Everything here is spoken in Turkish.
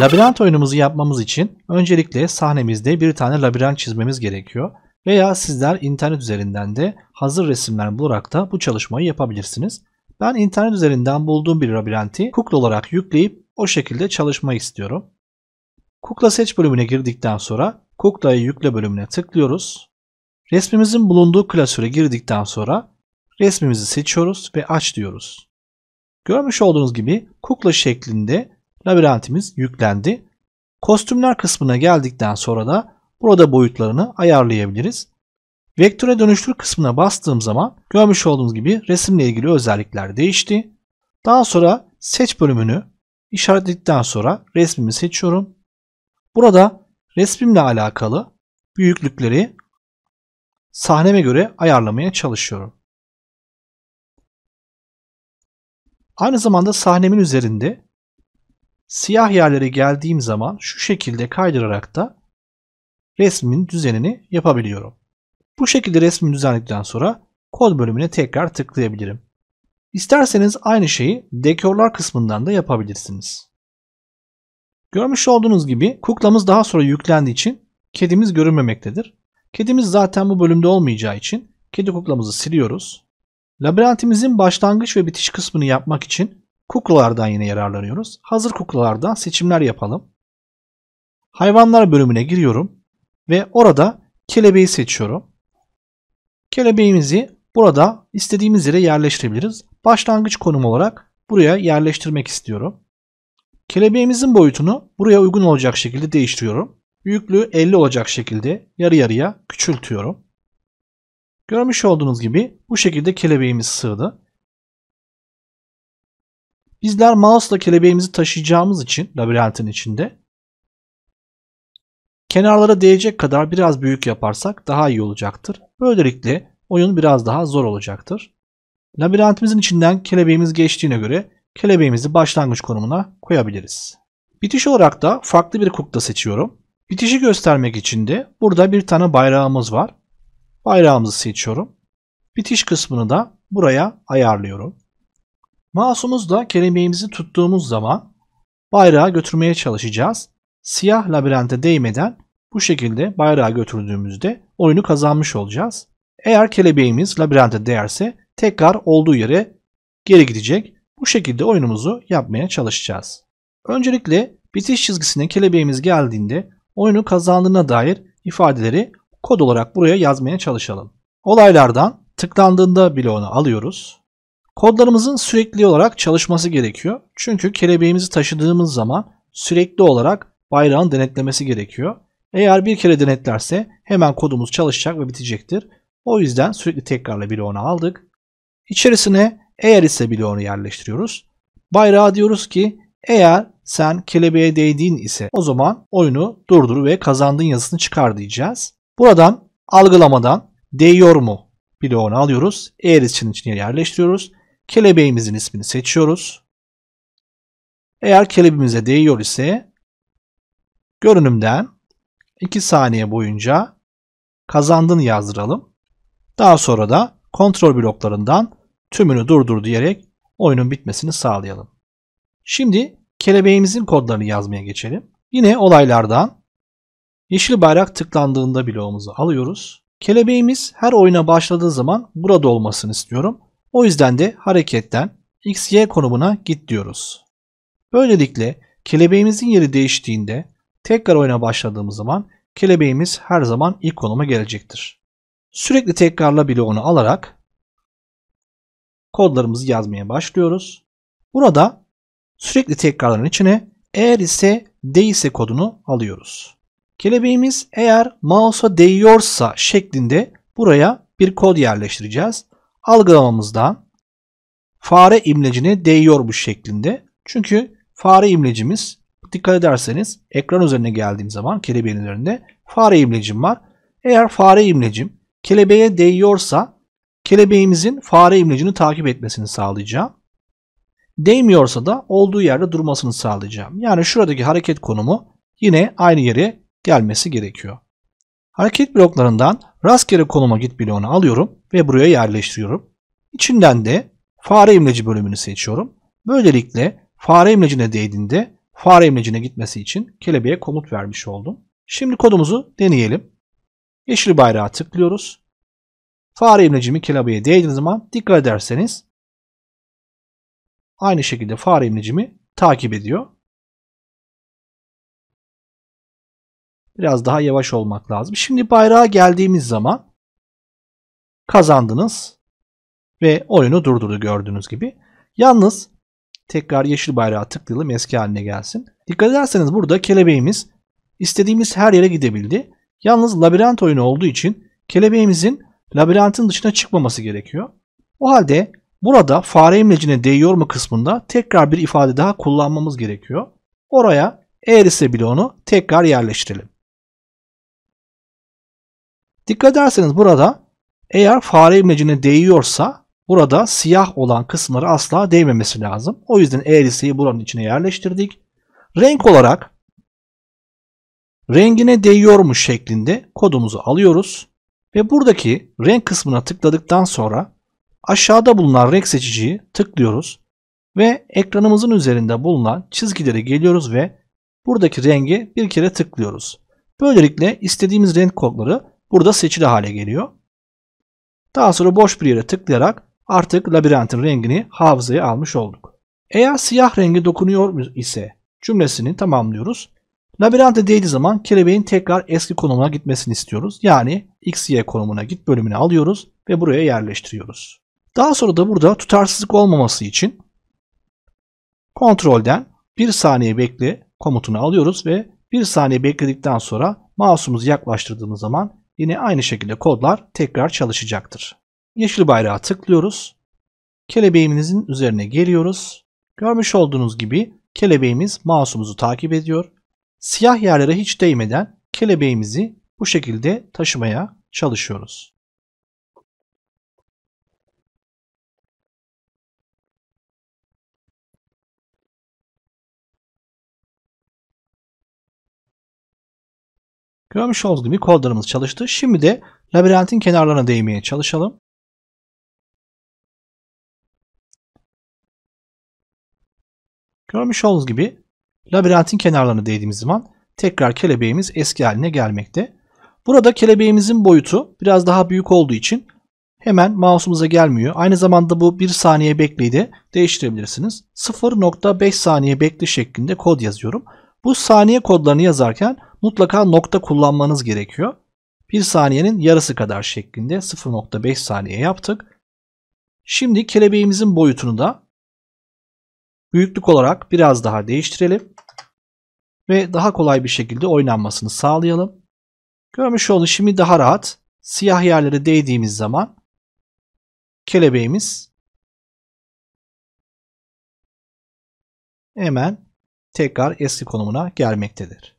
Labirent oyunumuzu yapmamız için öncelikle sahnemizde bir tane labirent çizmemiz gerekiyor. Veya sizler internet üzerinden de hazır resimler bularak da bu çalışmayı yapabilirsiniz. Ben internet üzerinden bulduğum bir labirenti kukla olarak yükleyip o şekilde çalışmayı istiyorum. Kukla seç bölümüne girdikten sonra kuklayı yükle bölümüne tıklıyoruz. Resmimizin bulunduğu klasöre girdikten sonra resmimizi seçiyoruz ve aç diyoruz. Görmüş olduğunuz gibi kukla şeklinde labirentimiz yüklendi. Kostümler kısmına geldikten sonra da burada boyutlarını ayarlayabiliriz. Vektöre dönüştür kısmına bastığım zaman görmüş olduğunuz gibi resimle ilgili özellikler değişti. Daha sonra seç bölümünü işaretledikten sonra resmimi seçiyorum. Burada resmimle alakalı büyüklükleri sahneme göre ayarlamaya çalışıyorum. Aynı zamanda sahnemin üzerinde Siyah yerlere geldiğim zaman şu şekilde kaydırarak da resmin düzenini yapabiliyorum. Bu şekilde resmin düzenledikten sonra kod bölümüne tekrar tıklayabilirim. İsterseniz aynı şeyi dekorlar kısmından da yapabilirsiniz. Görmüş olduğunuz gibi kuklamız daha sonra yüklendiği için kedimiz görünmemektedir. Kedimiz zaten bu bölümde olmayacağı için kedi kuklamızı siliyoruz. Labirentimizin başlangıç ve bitiş kısmını yapmak için Kuklalardan yine yararlanıyoruz. Hazır kuklalardan seçimler yapalım. Hayvanlar bölümüne giriyorum ve orada kelebeği seçiyorum. Kelebeğimizi burada istediğimiz yere yerleştirebiliriz. Başlangıç konum olarak buraya yerleştirmek istiyorum. Kelebeğimizin boyutunu buraya uygun olacak şekilde değiştiriyorum. Büyüklüğü 50 olacak şekilde yarı yarıya küçültüyorum. Görmüş olduğunuz gibi bu şekilde kelebeğimiz sığdı. Bizler mouse'la kelebeğimizi taşıyacağımız için labirentin içinde kenarlara değecek kadar biraz büyük yaparsak daha iyi olacaktır. Böylelikle oyun biraz daha zor olacaktır. Labirentimizin içinden kelebeğimiz geçtiğine göre kelebeğimizi başlangıç konumuna koyabiliriz. Bitiş olarak da farklı bir kukla seçiyorum. Bitişi göstermek için de burada bir tane bayrağımız var. Bayrağımızı seçiyorum. Bitiş kısmını da buraya ayarlıyorum. Mouse'umuzla kelebeğimizi tuttuğumuz zaman bayrağı götürmeye çalışacağız. Siyah labirente değmeden bu şekilde bayrağı götürdüğümüzde oyunu kazanmış olacağız. Eğer kelebeğimiz labirente değerse tekrar olduğu yere geri gidecek. Bu şekilde oyunumuzu yapmaya çalışacağız. Öncelikle bitiş çizgisine kelebeğimiz geldiğinde oyunu kazandığına dair ifadeleri kod olarak buraya yazmaya çalışalım. Olaylardan tıklandığında bile onu alıyoruz. Kodlarımızın sürekli olarak çalışması gerekiyor. Çünkü kelebeğimizi taşıdığımız zaman sürekli olarak bayrağın denetlemesi gerekiyor. Eğer bir kere denetlerse hemen kodumuz çalışacak ve bitecektir. O yüzden sürekli tekrarla bloğunu aldık. İçerisine eğer ise bloğunu yerleştiriyoruz. Bayrağa diyoruz ki eğer sen kelebeğe değdiğin ise o zaman oyunu durdur ve kazandığın yazısını çıkar diyeceğiz. Buradan algılamadan değiyor mu bloğunu alıyoruz. Eğer için içine yerleştiriyoruz. Kelebeğimizin ismini seçiyoruz. Eğer kelebeğimize değiyor ise görünümden 2 saniye boyunca kazandın yazdıralım. Daha sonra da kontrol bloklarından tümünü durdur diyerek oyunun bitmesini sağlayalım. Şimdi kelebeğimizin kodlarını yazmaya geçelim. Yine olaylardan yeşil bayrak tıklandığında bloğumuzu alıyoruz. Kelebeğimiz her oyuna başladığı zaman burada olmasını istiyorum. O yüzden de hareketten XY konumuna git diyoruz. Böylelikle kelebeğimizin yeri değiştiğinde tekrar oyuna başladığımız zaman kelebeğimiz her zaman ilk konuma gelecektir. Sürekli tekrarla bloğunu alarak kodlarımızı yazmaya başlıyoruz. Burada sürekli tekrarların içine eğer ise değilse kodunu alıyoruz. Kelebeğimiz eğer mouse'a değiyorsa şeklinde buraya bir kod yerleştireceğiz algılamamızda fare imlecine bu şeklinde. Çünkü fare imlecimiz dikkat ederseniz ekran üzerine geldiğim zaman kelebeğin üzerinde fare imlecim var. Eğer fare imlecim kelebeğe değiyorsa kelebeğimizin fare imlecini takip etmesini sağlayacağım. Değmiyorsa da olduğu yerde durmasını sağlayacağım. Yani şuradaki hareket konumu yine aynı yere gelmesi gerekiyor. Hareket bloklarından Rastgele konuma git bloğunu alıyorum ve buraya yerleştiriyorum. İçinden de fare imleci bölümünü seçiyorum. Böylelikle fare imlecine değdiğinde fare imlecine gitmesi için kelebeğe komut vermiş oldum. Şimdi kodumuzu deneyelim. Yeşil bayrağa tıklıyoruz. Fare imlecimi kelebeğe değdiğiniz zaman dikkat ederseniz aynı şekilde fare imlecimi takip ediyor. Biraz daha yavaş olmak lazım. Şimdi bayrağa geldiğimiz zaman kazandınız ve oyunu durdurdu gördüğünüz gibi. Yalnız tekrar yeşil bayrağa tıklayalım eski haline gelsin. Dikkat ederseniz burada kelebeğimiz istediğimiz her yere gidebildi. Yalnız labirent oyunu olduğu için kelebeğimizin labirentin dışına çıkmaması gerekiyor. O halde burada fare imlecine değiyor mu kısmında tekrar bir ifade daha kullanmamız gerekiyor. Oraya eğer ise bile onu tekrar yerleştirelim. Dikkat ederseniz burada eğer fare imlecine değiyorsa burada siyah olan kısımları asla değmemesi lazım. O yüzden eğrisiyi buranın içine yerleştirdik. Renk olarak rengine değiyormuş şeklinde kodumuzu alıyoruz. Ve buradaki renk kısmına tıkladıktan sonra aşağıda bulunan renk seçiciyi tıklıyoruz. Ve ekranımızın üzerinde bulunan çizgilere geliyoruz ve buradaki rengi bir kere tıklıyoruz. Böylelikle istediğimiz renk kodları burada seçili hale geliyor. Daha sonra boş bir yere tıklayarak artık labirentin rengini hafızaya almış olduk. Eğer siyah rengi dokunuyor ise cümlesini tamamlıyoruz. Labirente değdiği zaman kelebeğin tekrar eski konumuna gitmesini istiyoruz. Yani xy konumuna git bölümünü alıyoruz ve buraya yerleştiriyoruz. Daha sonra da burada tutarsızlık olmaması için kontrolden bir saniye bekle komutunu alıyoruz ve bir saniye bekledikten sonra mouse'umuzu yaklaştırdığımız zaman yine aynı şekilde kodlar tekrar çalışacaktır. Yeşil bayrağa tıklıyoruz. Kelebeğimizin üzerine geliyoruz. Görmüş olduğunuz gibi kelebeğimiz mouse'umuzu takip ediyor. Siyah yerlere hiç değmeden kelebeğimizi bu şekilde taşımaya çalışıyoruz. Görmüş olduğunuz gibi kodlarımız çalıştı. Şimdi de labirentin kenarlarına değmeye çalışalım. Görmüş olduğunuz gibi labirentin kenarlarına değdiğimiz zaman tekrar kelebeğimiz eski haline gelmekte. Burada kelebeğimizin boyutu biraz daha büyük olduğu için hemen mouse'umuza gelmiyor. Aynı zamanda bu 1 saniye bekleyi de değiştirebilirsiniz. 0.5 saniye bekle şeklinde kod yazıyorum. Bu saniye kodlarını yazarken mutlaka nokta kullanmanız gerekiyor. Bir saniyenin yarısı kadar şeklinde 0.5 saniye yaptık. Şimdi kelebeğimizin boyutunu da büyüklük olarak biraz daha değiştirelim ve daha kolay bir şekilde oynanmasını sağlayalım. Görmüş olun şimdi daha rahat siyah yerlere değdiğimiz zaman kelebeğimiz hemen tekrar eski konumuna gelmektedir.